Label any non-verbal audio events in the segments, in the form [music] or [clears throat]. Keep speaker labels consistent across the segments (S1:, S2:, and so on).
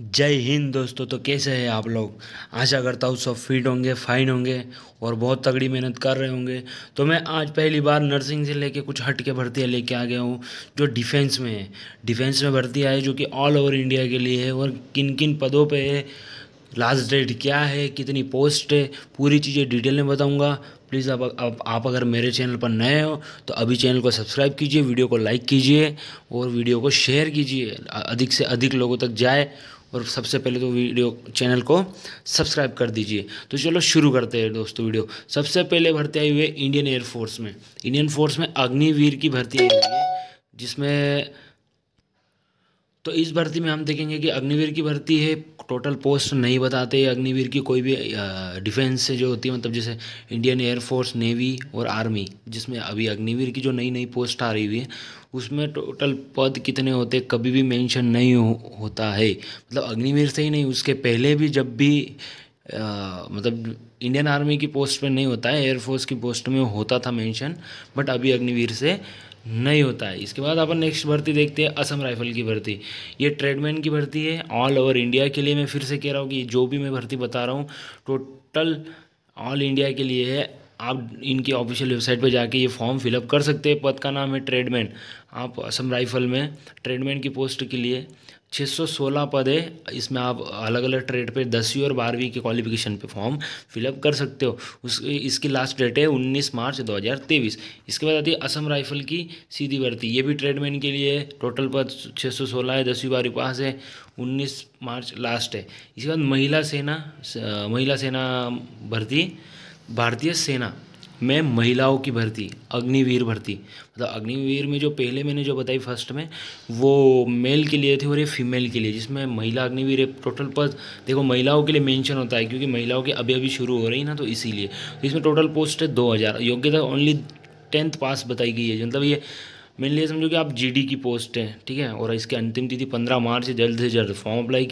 S1: जय हिंद दोस्तों तो कैसे हैं आप लोग आशा करता हूँ सब फिट होंगे फाइन होंगे और बहुत तगड़ी मेहनत कर रहे होंगे तो मैं आज पहली बार नर्सिंग से लेके कुछ हट के भर्तियाँ लेके आ गया हूँ जो डिफेंस में है डिफेंस में भर्ती आई जो कि ऑल ओवर इंडिया के लिए है और किन किन पदों पे है लास्ट डेट क्या है कितनी पोस्ट है पूरी चीज़ें डिटेल में बताऊँगा प्लीज़ आप, आप आप अगर मेरे चैनल पर नए हो तो अभी चैनल को सब्सक्राइब कीजिए वीडियो को लाइक कीजिए और वीडियो को शेयर कीजिए अधिक से अधिक लोगों तक जाए और सबसे पहले तो वीडियो चैनल को सब्सक्राइब कर दीजिए तो चलो शुरू करते हैं दोस्तों वीडियो सबसे पहले भर्ती आई हुई है इंडियन एयरफोर्स में इंडियन फोर्स में अग्निवीर की भर्ती आई हुई है जिसमें तो इस भर्ती में हम देखेंगे कि अग्निवीर की भर्ती है टोटल पोस्ट नहीं बताते अग्निवीर की कोई भी डिफेंस से जो होती है मतलब जैसे इंडियन एयरफोर्स नेवी और आर्मी जिसमें अभी अग्निवीर की जो नई नई पोस्ट आ रही हुई है उसमें टोटल पद कितने होते कभी भी मेंशन नहीं हो, होता है मतलब अग्निवीर से ही नहीं उसके पहले भी जब भी आ, मतलब इंडियन आर्मी की पोस्ट पे नहीं होता है एयरफोर्स की पोस्ट में होता था मेंशन बट अभी अग्निवीर से नहीं होता है इसके बाद अपन नेक्स्ट भर्ती देखते हैं असम राइफल की भर्ती ये ट्रेडमैन की भर्ती है ऑल ओवर इंडिया के लिए मैं फिर से कह रहा हूँ कि जो भी मैं भर्ती बता रहा हूँ टोटल ऑल इंडिया के लिए है आप इनके ऑफिशियल वेबसाइट पर जाके ये फॉर्म फिलअप कर सकते हैं पद का नाम है ट्रेडमैन आप असम राइफल में ट्रेडमैन की पोस्ट के लिए 616 पद है इसमें आप अलग अलग ट्रेड पे दसवीं और बारहवीं के क्वालिफिकेशन पे फॉर्म फिलअप कर सकते हो उस इसकी लास्ट डेट है 19 मार्च 2023 इसके बाद आती है असम राइफल की सीधी भर्ती ये भी ट्रेडमैन के लिए टोटल पद 616 है दसवीं बारहवीं पास है 19 मार्च लास्ट है इसके बाद महिला सेना महिला सेना भर्ती भारतीय सेना में महिलाओं की भर्ती अग्निवीर भर्ती मतलब अग्निवीर में जो पहले मैंने जो बताई फर्स्ट में वो मेल के लिए थी और ये फीमेल के लिए जिसमें महिला अग्निवीर एक टोटल पद देखो महिलाओं के लिए मेंशन होता है क्योंकि महिलाओं की अभी अभी शुरू हो रही ना तो इसीलिए तो इसमें टोटल पोस्ट है दो हज़ार योग्यता ओनली टेंथ पास बताई गई है मतलब ये मेनली समझो कि आप जी की पोस्ट हैं ठीक है और इसकी अंतिम तिथि पंद्रह मार्च जल्द से जल्द फॉर्म अप्लाई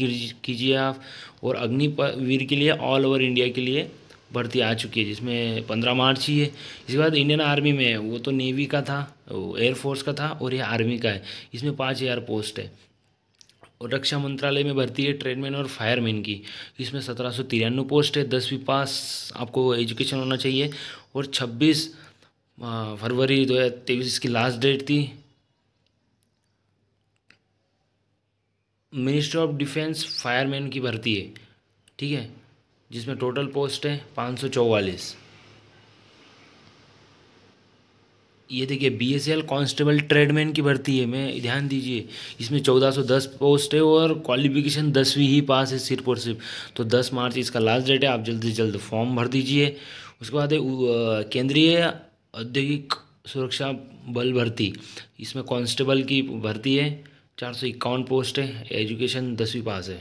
S1: कीजिए आप और अग्निवीर के लिए ऑल ओवर इंडिया के लिए भर्ती आ चुकी है जिसमें पंद्रह मार्च ही है इसके बाद इंडियन आर्मी में है वो तो नेवी का था वो एयरफोर्स का था और ये आर्मी का है इसमें पाँच हज़ार पोस्ट है और रक्षा मंत्रालय में भर्ती है ट्रेडमैन और फायरमैन की इसमें सत्रह सौ तिरानवे पोस्ट है दसवीं पास आपको एजुकेशन होना चाहिए और छब्बीस फरवरी दो हज़ार तेईस इसकी लास्ट डेट थी मिनिस्ट्री ऑफ डिफेंस फायरमैन की भर्ती है ठीक है जिसमें टोटल पोस्ट है पाँच सौ चौवालीस ये देखिए B S F constable tradesman की भर्ती है मैं ध्यान दीजिए इसमें चौदह सौ दस पोस्ट है और क्वालिफिकेशन दसवीं ही पास है सिर्फ और सिर्फ तो दस मार्च इसका लास्ट डेट है आप जल्द से जल्द फॉर्म भर दीजिए उसके बाद है केंद्रीय औद्योगिक सुरक्षा बल भर्ती इसमें कांस्टेबल की भर्ती है चार सौ इक्यावन पोस्ट है एजुकेशन दसवीं पास है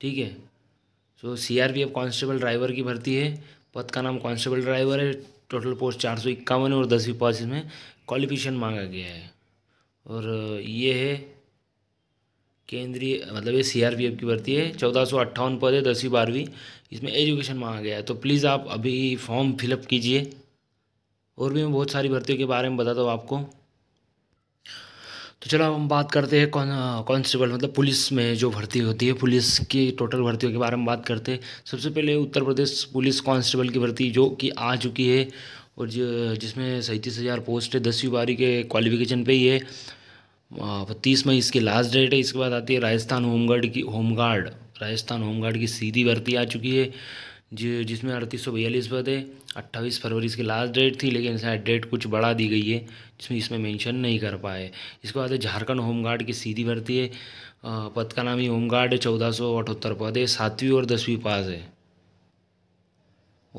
S1: ठीक है so C R P F constable driver की भर्ती है पद का नाम कांस्टेबल ड्राइवर है टोटल पोस्ट चार सौ इक्यावन और दसवीं पास इसमें क्वालिफिकेशन मांगा गया है और ये है केंद्रीय मतलब ये सी आर पी एफ की भर्ती है चौदह सौ अट्ठावन पद है दसवीं बारहवीं इसमें एजुकेशन मांगा गया है तो प्लीज़ आप अभी फॉर्म फिलअप कीजिए और भी मैं बहुत सारी भर्तियों के बारे में बताता हूँ आपको तो चलो अब हम बात करते हैं कौन कॉन्स्टेबल मतलब पुलिस में जो भर्ती होती है पुलिस की टोटल भर्तियों के बारे में बात करते हैं सबसे पहले उत्तर प्रदेश पुलिस कांस्टेबल की भर्ती जो कि आ चुकी है और जिसमें सैंतीस हज़ार पोस्ट है दसवीं बारी के क्वालिफिकेशन पे ही है तीस मई इसकी लास्ट डेट है इसके बाद आती है राजस्थान होमगार्ड की होमगार्ड राजस्थान होमगार्ड की सीधी भर्ती आ चुकी है जिसमें अड़तीस सौ बयालीस पद है अट्ठाईस फरवरी इसकी लास्ट डेट थी लेकिन शायद डेट कुछ बढ़ा दी गई है जिसमें इसमें मेंशन नहीं कर पाए इसके बाद है झारखंड होमगार्ड की सीधी भर्ती है पद का नाम ही होमगार्ड है चौदह सौ अठहत्तर पद है सातवीं और दसवीं पास है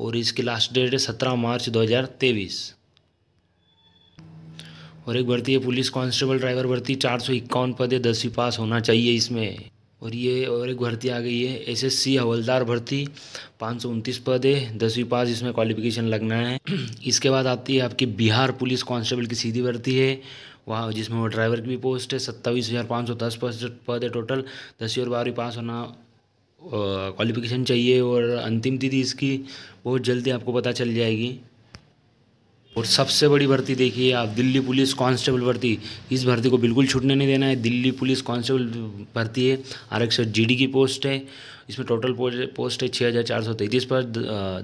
S1: और इसकी लास्ट डेट है सत्रह मार्च दो हज़ार तेईस और एक भर्ती है पुलिस कांस्टेबल ड्राइवर भर्ती चार सौ इक्यावन पद है दसवीं पास होना चाहिए इसमें और ये और एक भर्ती आ गई है एसएससी हवलदार भर्ती पाँच सौ उनतीस पद है दसवीं पास इसमें क्वालिफिकेशन लगना है [clears throat] इसके बाद आती है आपकी बिहार पुलिस कांस्टेबल की सीधी भर्ती है वहाँ जिसमें वो ड्राइवर की भी पोस्ट है सत्ताईस हज़ार पाँच सौ दस पद है टोटल दसवीं और बारहवीं पास होना क्वालिफिकेशन चाहिए और अंतिम तिथि इसकी बहुत जल्दी आपको पता चल जाएगी और सबसे बड़ी भर्ती देखिए आप दिल्ली पुलिस कांस्टेबल भर्ती इस भर्ती को बिल्कुल छूटने नहीं देना है दिल्ली पुलिस कांस्टेबल भर्ती है आरक्षक जीडी की पोस्ट है इसमें टोटल पोस्ट है छः हज़ार चार सौ तैंतीस पर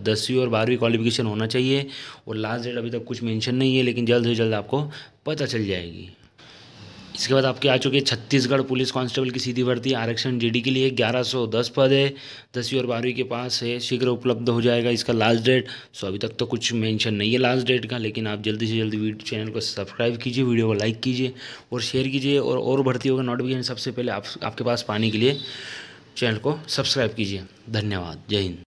S1: दसवीं और बारहवीं क्वालिफिकेशन होना चाहिए और लास्ट डेट अभी तक कुछ मेंशन नहीं है लेकिन जल्द से जल्द आपको पता चल जाएगी इसके बाद आपके आ चुके छत्तीसगढ़ पुलिस कांस्टेबल की सीधी भर्ती आरक्षण जीडी के लिए 1110 पद है दसवीं और बारहवीं के पास है शीघ्र उपलब्ध हो जाएगा इसका लास्ट डेट सो अभी तक तो कुछ मेंशन नहीं है लास्ट डेट का लेकिन आप जल्दी से जल्दी चैनल को सब्सक्राइब कीजिए वीडियो को लाइक कीजिए और शेयर कीजिए और और भर्ती होगा नोटिफिकेशन सबसे पहले आप, आपके पास पाने के लिए चैनल को सब्सक्राइब कीजिए धन्यवाद जय हिंद